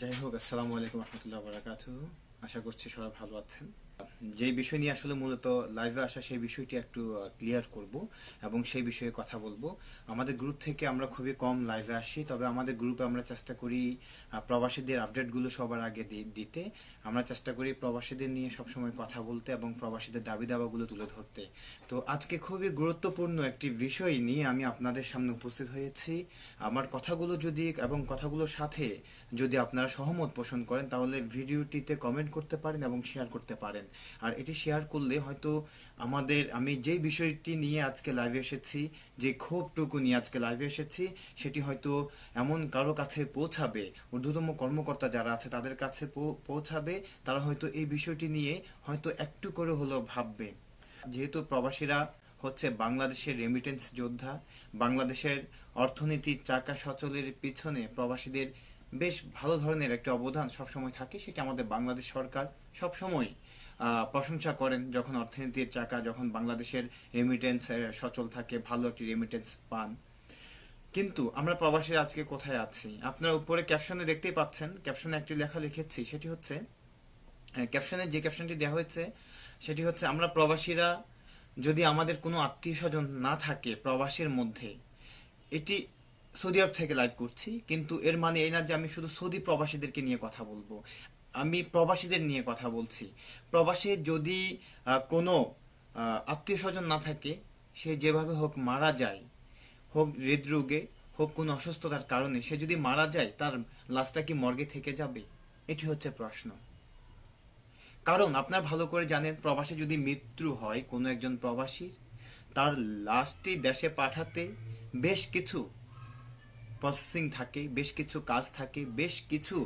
যাই হোক আসসালামু আলাইকুম রহমতুল্লাহ বারাকাতু আশা করছি সবাই ভালো আছেন যে বিষয় নিয়ে আসলে মূলত লাইভে আসা সেই বিষয়টি একটু ক্লিয়ার করব এবং সেই বিষয়ে কথা বলবো আমাদের গ্রুপ থেকে আমরা খুবই কম লাইভে আসি তবে আমাদের গ্রুপে আমরা চেষ্টা করি প্রবাসীদের আপডেটগুলো সবার আগে দিতে আমরা চেষ্টা করি প্রবাসীদের নিয়ে সবসময় কথা বলতে এবং প্রবাসীদের দাবি দাবাগুলো তুলে ধরতে তো আজকে খুবই গুরুত্বপূর্ণ একটি বিষয় নিয়ে আমি আপনাদের সামনে উপস্থিত হয়েছি আমার কথাগুলো যদি এবং কথাগুলোর সাথে যদি আপনারা সহমত পোষণ করেন তাহলে ভিডিওটিতে কমেন্ট করতে পারেন এবং শেয়ার করতে পারেন আর এটি শেয়ার করলে হয়তো আমাদের আমি যে বিষয়টি নিয়ে আজকে লাইভে এসেছি যে ক্ষোভটুকু নিয়ে আজকে লাইভে এসেছি সেটি হয়তো এমন কারো কাছে পৌঁছাবে ঊর্ধ্বতম কর্মকর্তা যারা আছে তাদের কাছে পৌঁছাবে তারা হয়তো এই বিষয়টি নিয়ে হয়তো একটু করে হলেও ভাববে যেহেতু প্রবাসীরা হচ্ছে বাংলাদেশের রেমিটেন্স যোদ্ধা বাংলাদেশের অর্থনীতির চাকা সচলের পিছনে প্রবাসীদের বেশ ভালো ধরনের একটা অবদান সবসময় থাকে সেটা আমাদের বাংলাদেশ সরকার সবসময় প্রশংসা করেন যখন অর্থনীতির চাকা যখন বাংলাদেশের রেমিটেন্স সচল থাকে ভালো একটি রেমিটেন্স পান কিন্তু আমরা প্রবাসী আজকে কোথায় আছি আপনার উপরে ক্যাপশনে দেখতেই পাচ্ছেন ক্যাপশনে একটি লেখা লিখেছি সেটি হচ্ছে ক্যাপশনে যে ক্যাপশনটি দেওয়া হয়েছে সেটি হচ্ছে আমরা প্রবাসীরা যদি আমাদের কোনো আত্মীয় স্বজন না থাকে প্রবাসীর মধ্যে এটি সৌদি আরব থেকে লাইভ করছি কিন্তু এর মানে এই না যে আমি শুধু সৌদি প্রবাসীদেরকে নিয়ে কথা বলবো আমি প্রবাসীদের নিয়ে কথা বলছি প্রবাসী যদি কোনো আত্মীয় স্বজন না থাকে সে যেভাবে হোক মারা যায় হোক হৃদরোগে হোক কোনো অসুস্থতার কারণে সে যদি মারা যায় তার লাশটা কি মর্গে থেকে যাবে এটি হচ্ছে প্রশ্ন কারণ আপনার ভালো করে জানেন প্রবাসে যদি মৃত্যু হয় কোনো একজন প্রবাসীর তার লাশটি দেশে পাঠাতে বেশ কিছু প্রসেসিং থাকে বেশ কিছু কাজ থাকে বেশ কিছু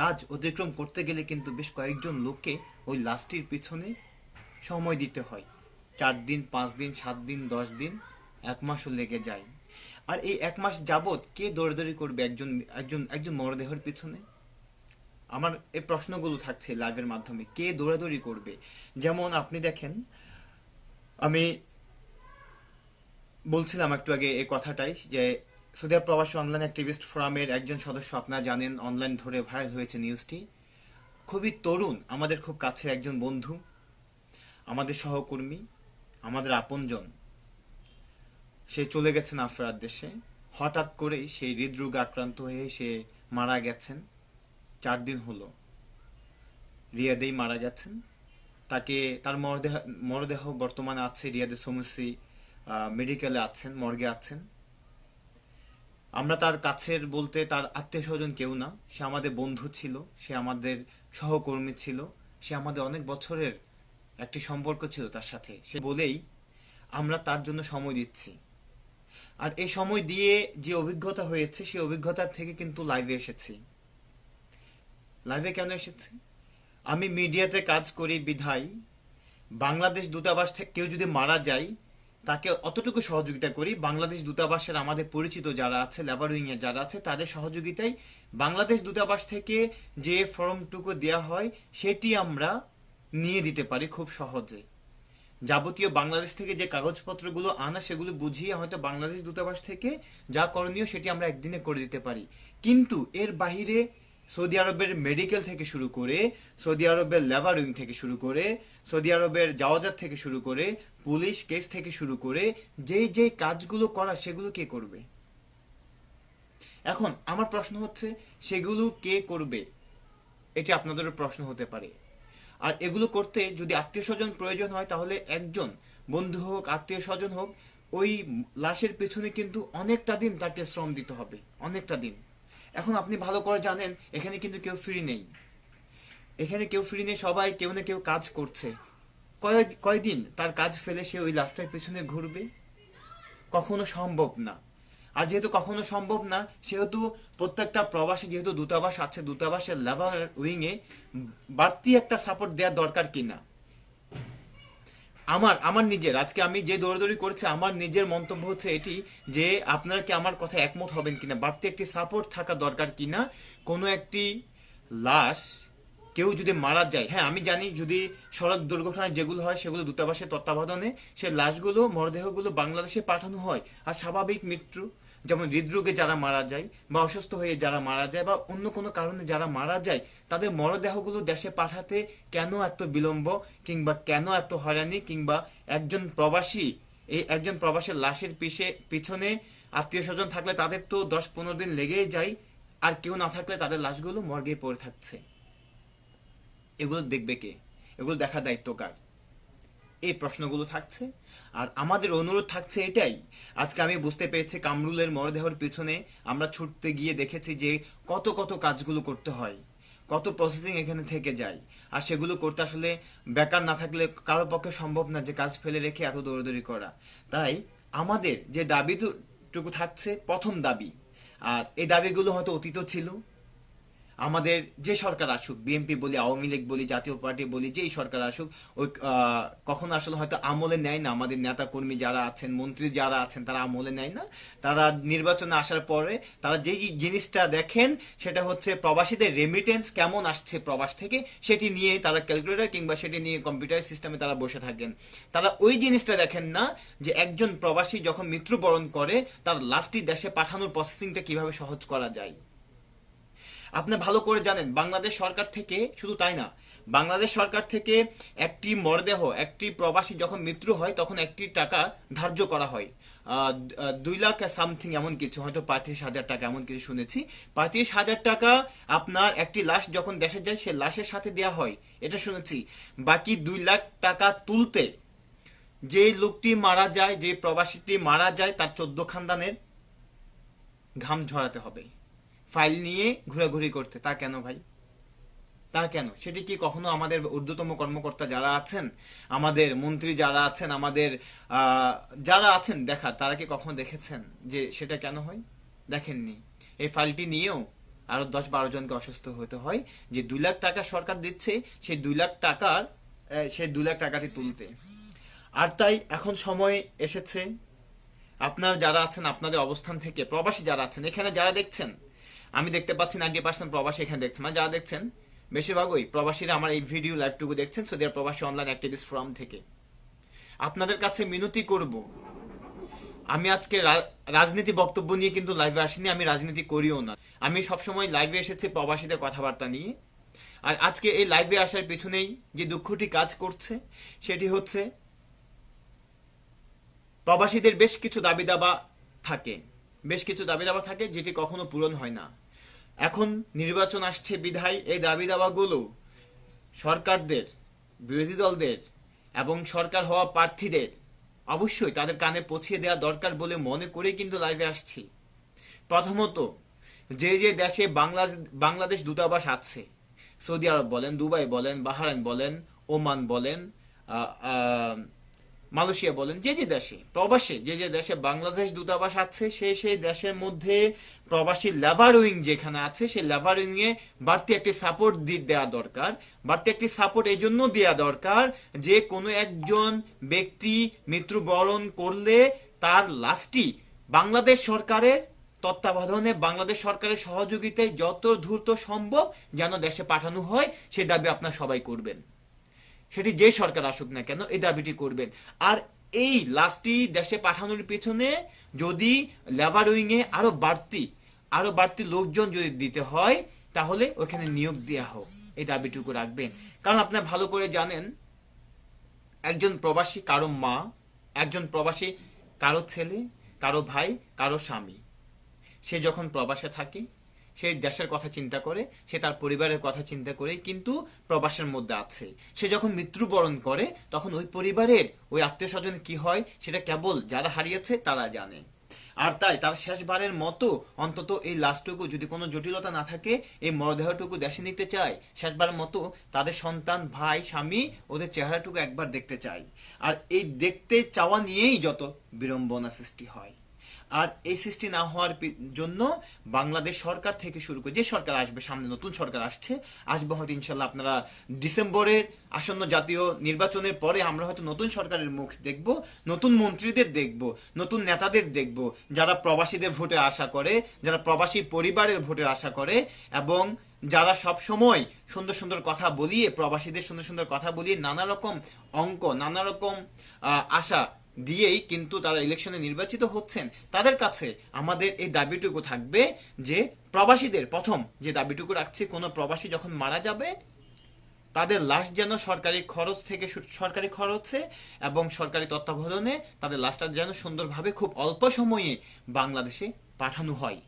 কাজ অতিক্রম করতে গেলে কিন্তু বেশ কয়েকজন লোককে ওই লাশটির পিছনে সময় দিতে হয় চার দিন পাঁচ দিন সাত দিন দশ দিন এক মাসও লেগে যায় আর এই এক মাস যাবৎ কে দৌড়াদৌড়ি করবে একজন একজন একজন মরদেহের পিছনে আমার এই প্রশ্নগুলো থাকছে লাইভের মাধ্যমে কে দৌড়াদৌড়ি করবে যেমন আপনি দেখেন আমি বলছিলাম একটু আগে এই কথাটাই যে সুদিয়া প্রবাসী অনলাইন অ্যাক্টিভিস্ট ফোরামের একজন সদস্য আপনারা জানেন অনলাইন ধরে ভাইরাল হয়েছে নিউজটি খুবই তরুণ আমাদের খুব কাছের একজন বন্ধু আমাদের সহকর্মী আমাদের আপনজন সে চলে গেছেন আফরার দেশে হঠাৎ করেই সেই হৃদরোগে আক্রান্ত হয়ে সে মারা গেছেন চার দিন হলো রিয়াদেই মারা গেছেন তাকে তার মরদেহ মরদেহ বর্তমানে আছে রিয়াদে সমসি মেডিকেলে আছেন মর্গে আছেন আমরা তার কাছের বলতে তার আত্মীয় স্বজন কেউ না সে আমাদের বন্ধু ছিল সে আমাদের সহকর্মী ছিল সে আমাদের অনেক বছরের একটি সম্পর্ক ছিল তার সাথে সে বলেই আমরা তার জন্য সময় দিচ্ছি আর এই সময় দিয়ে যে অভিজ্ঞতা হয়েছে সেই অভিজ্ঞতার থেকে কিন্তু লাইভে এসেছি লাইভে কেন এসেছি আমি মিডিয়াতে কাজ করি বিধায় বাংলাদেশ দূতাবাস থেকে কেউ যদি মারা যায় তাকে অতটুকু সহযোগিতা করি বাংলাদেশ দূতাবাসের আমাদের পরিচিত যারা আছে লেবার উইংয়ে যারা আছে তাদের সহযোগিতায় বাংলাদেশ দূতাবাস থেকে যে ফর্মটুকু দেওয়া হয় সেটি আমরা নিয়ে দিতে পারি খুব সহজে যাবতীয় বাংলাদেশ থেকে যে কাগজপত্রগুলো আনা সেগুলো বুঝিয়ে হয়তো বাংলাদেশ দূতাবাস থেকে যা করণীয় সেটি আমরা একদিনে করে দিতে পারি কিন্তু এর বাহিরে সৌদি আরবের মেডিকেল থেকে শুরু করে সৌদি আরবের লেবার উইং থেকে শুরু করে সৌদি আরবের যাওয়াজাত থেকে শুরু করে পুলিশ কেস থেকে শুরু করে যেই যেই কাজগুলো করা সেগুলো কে করবে এখন আমার প্রশ্ন হচ্ছে সেগুলো কে করবে এটি আপনাদেরও প্রশ্ন হতে পারে আর এগুলো করতে যদি আত্মীয় স্বজন প্রয়োজন হয় তাহলে একজন বন্ধু হোক আত্মীয় স্বজন হোক ওই লাশের পেছনে কিন্তু অনেকটা দিন তাকে শ্রম দিতে হবে অনেকটা দিন এখন আপনি ভালো করে জানেন এখানে কিন্তু কেউ ফ্রি নেই এখানে কেউ ফ্রি নেই সবাই কেউ না কেউ কাজ করছে কয় কয়দিন তার কাজ ফেলে সে ওই লাশটার পেছনে ঘুরবে কখনো সম্ভব না আর যেহেতু কখনো সম্ভব না সেহেতু প্রত্যেকটা প্রবাসে যেহেতু দূতাবাস আছে দূতাবাসের লেবার উইংয়ে বাড়তি একটা সাপোর্ট দেওয়া দরকার কিনা আমার আমার নিজের আজকে আমি যে দৌড়াদৌড়ি করছি আমার নিজের মন্তব্য হচ্ছে এটি যে আপনারা কি আমার কথা একমত হবেন কিনা বাড়তি একটি সাপোর্ট থাকা দরকার কিনা কোনো একটি লাশ কেউ যদি মারা যায় হ্যাঁ আমি জানি যদি সড়ক দুর্ঘটনায় যেগুলো হয় সেগুলো দূতাবাসের তত্ত্বাবধানে সে লাশগুলো মরদেহগুলো বাংলাদেশে পাঠানো হয় আর স্বাভাবিক মৃত্যু যেমন হৃদরোগে যারা মারা যায় বা অসুস্থ হয়ে যারা মারা যায় বা অন্য কোনো কারণে যারা মারা যায় তাদের মরদেহগুলো দেশে পাঠাতে কেন এত বিলম্ব কিংবা কেন এত হয়রানি কিংবা একজন প্রবাসী এই একজন প্রবাসের লাশের পিছে পিছনে আত্মীয় স্বজন থাকলে তাদের তো দশ পনেরো দিন লেগেই যায় আর কেউ না থাকলে তাদের লাশগুলো মর্গে পড়ে থাকছে এগুলো দেখবে কে এগুলো দেখা দায়িত্ব কার এই প্রশ্নগুলো থাকছে আর আমাদের অনুরোধ থাকছে এটাই আজকে আমি বুঝতে পেরেছি কামরুলের মরদেহর পেছনে আমরা ছুটতে গিয়ে দেখেছি যে কত কত কাজগুলো করতে হয় কত প্রসেসিং এখানে থেকে যায় আর সেগুলো করতে আসলে বেকার না থাকলে কারোর পক্ষে সম্ভব না যে কাজ ফেলে রেখে এত দৌড়দৌড়ি করা তাই আমাদের যে দাবিটুকু থাকছে প্রথম দাবি আর এই দাবিগুলো হয়তো অতীত ছিল আমাদের যে সরকার আসুক বিএনপি বলি আওয়ামী লীগ বলি জাতীয় পার্টি বলি যেই সরকার আসুক ওই কখনো আসলে হয়তো আমলে নেয় না আমাদের নেতা কর্মী যারা আছেন মন্ত্রী যারা আছেন তারা আমলে নেয় না তারা নির্বাচনে আসার পরে তারা যেই জিনিসটা দেখেন সেটা হচ্ছে প্রবাসীদের রেমিটেন্স কেমন আসছে প্রবাস থেকে সেটি নিয়ে তারা ক্যালকুলেটার কিংবা সেটি নিয়ে কম্পিউটার সিস্টেমে তারা বসে থাকেন তারা ওই জিনিসটা দেখেন না যে একজন প্রবাসী যখন মৃত্যুবরণ করে তার লাস্টটি দেশে পাঠানোর প্রসেসিংটা কিভাবে সহজ করা যায় আপনি ভালো করে জানেন বাংলাদেশ সরকার থেকে শুধু তাই না বাংলাদেশ সরকার থেকে একটি মরদেহ একটি প্রবাসী যখন মৃত্যু হয় তখন একটি টাকা ধার্য করা হয় দুই লাখ সামথিং এমন কিছু হয়তো পঁয়ত্রিশ হাজার টাকা এমন কিছু শুনেছি পঁয়ত্রিশ হাজার টাকা আপনার একটি লাশ যখন দেশে যায় সে লাশের সাথে দেওয়া হয় এটা শুনেছি বাকি দুই লাখ টাকা তুলতে যে লোকটি মারা যায় যে প্রবাসীটি মারা যায় তার চোদ্দ খানদানের ঘাম ঝরাতে হবে ফাইল নিয়ে ঘোরাঘুরি করতে তা কেন ভাই তা কেন সেটি কি কখনো আমাদের ঊর্ধ্বতম কর্মকর্তা যারা আছেন আমাদের মন্ত্রী যারা আছেন আমাদের যারা আছেন দেখার তারা কি কখনো দেখেছেন যে সেটা কেন হয় দেখেননি এই ফাইলটি নিয়েও আরও দশ বারো জনকে অসুস্থ হতে হয় যে দুই লাখ টাকা সরকার দিচ্ছে সেই দুই লাখ টাকার সেই দুই লাখ টাকাটি তুলতে আর তাই এখন সময় এসেছে আপনার যারা আছেন আপনাদের অবস্থান থেকে প্রবাসী যারা আছেন এখানে যারা দেখছেন আমি দেখতে পাচ্ছি নাইনটি পার্সেন্ট প্রবাসী এখানে দেখছে মানে যারা দেখছেন বেশিরভাগই প্রবাসীরা আমার এই ভিডিও লাইভটুকু দেখছেন সো দেয়ার প্রবাসী অনলাইন অ্যাক্টিভিস ফর্ম থেকে আপনাদের কাছে মিনতি করব আমি আজকে রাজনীতি বক্তব্য নিয়ে কিন্তু লাইভে আসিনি আমি রাজনীতি করিও না আমি সবসময় লাইভে এসেছি প্রবাসীদের কথাবার্তা নিয়ে আর আজকে এই লাইভে আসার পিছনেই যে দুঃখটি কাজ করছে সেটি হচ্ছে প্রবাসীদের বেশ কিছু দাবি দাবা থাকে বেশ কিছু দাবি দাবা থাকে যেটি কখনো পূরণ হয় না এখন নির্বাচন আসছে বিধায় এই দাবি দাবাগুলো সরকারদের বিরোধী দলদের এবং সরকার হওয়া প্রার্থীদের অবশ্যই তাদের কানে পৌঁছিয়ে দেওয়া দরকার বলে মনে করে কিন্তু লাইভে আসছি প্রথমত যে যে দেশে বাংলা বাংলাদেশ দূতাবাস আছে সৌদি আরব বলেন দুবাই বলেন বাহারান বলেন ওমান বলেন মালয়েশিয়া বলেন যে যে দেশে প্রবাসে যে যে দেশে বাংলাদেশ দূতাবাস আছে সেই সেই দেশের মধ্যে প্রবাসী লেভারুইং যেখানে আছে সেই লেভারুইংয়ে বাড়তি একটি সাপোর্ট দেওয়া দরকার বাড়তি একটি সাপোর্ট এই জন্য দেওয়া দরকার যে কোনো একজন ব্যক্তি মৃত্যুবরণ করলে তার লাশটি বাংলাদেশ সরকারের তত্ত্বাবধানে বাংলাদেশ সরকারের সহযোগিতায় যত দ্রুত সম্ভব যেন দেশে পাঠানো হয় সে দাবি আপনার সবাই করবেন সেটি যে সরকার আসুক না কেন এই দাবিটি করবেন আর এই লাস্টটি দেশে পাঠানোর পেছনে যদি উইংয়ে আরও বাড়তি আরও বাড়তি লোকজন যদি দিতে হয় তাহলে ওখানে নিয়োগ দেওয়া হোক এই দাবিটুকু রাখবেন কারণ আপনারা ভালো করে জানেন একজন প্রবাসী কারো মা একজন প্রবাসী কারো ছেলে কারো ভাই কারো স্বামী সে যখন প্রবাসে থাকে সে দেশের কথা চিন্তা করে সে তার পরিবারের কথা চিন্তা করেই কিন্তু প্রবাসের মধ্যে আছে সে যখন মৃত্যুবরণ করে তখন ওই পরিবারের ওই আত্মীয় স্বজন কী হয় সেটা কেবল যারা হারিয়েছে তারা জানে আর তাই তার শেষবারের মতো অন্তত এই লাশটুকু যদি কোনো জটিলতা না থাকে এই মরদেহটুকু দেশে নিতে চায় শেষবারের মতো তাদের সন্তান ভাই স্বামী ওদের চেহারাটুকু একবার দেখতে চায় আর এই দেখতে চাওয়া নিয়েই যত বিড়ম্বনা সৃষ্টি হয় আর এসএসটি না হওয়ার জন্য বাংলাদেশ সরকার থেকে শুরু করে যে সরকার আসবে সামনে নতুন সরকার আসছে আসবে হয়তো ইনশাল্লাহ আপনারা ডিসেম্বরের আসন্ন জাতীয় নির্বাচনের পরে আমরা হয়তো নতুন সরকারের মুখ দেখব নতুন মন্ত্রীদের দেখব নতুন নেতাদের দেখব যারা প্রবাসীদের ভোটে আশা করে যারা প্রবাসী পরিবারের ভোটের আশা করে এবং যারা সব সময় সুন্দর সুন্দর কথা বলিয়ে প্রবাসীদের সুন্দর সুন্দর কথা বলিয়ে নানা রকম অঙ্ক নানা রকম আশা দিয়েই কিন্তু তারা ইলেকশনে নির্বাচিত হচ্ছেন তাদের কাছে আমাদের এই দাবিটুকু থাকবে যে প্রবাসীদের প্রথম যে দাবিটুকু রাখছি কোনো প্রবাসী যখন মারা যাবে তাদের লাশ যেন সরকারি খরচ থেকে সরকারি খরচে এবং সরকারি তত্ত্বাবধানে তাদের লাশটা যেন সুন্দরভাবে খুব অল্প সময়ে বাংলাদেশে পাঠানো হয়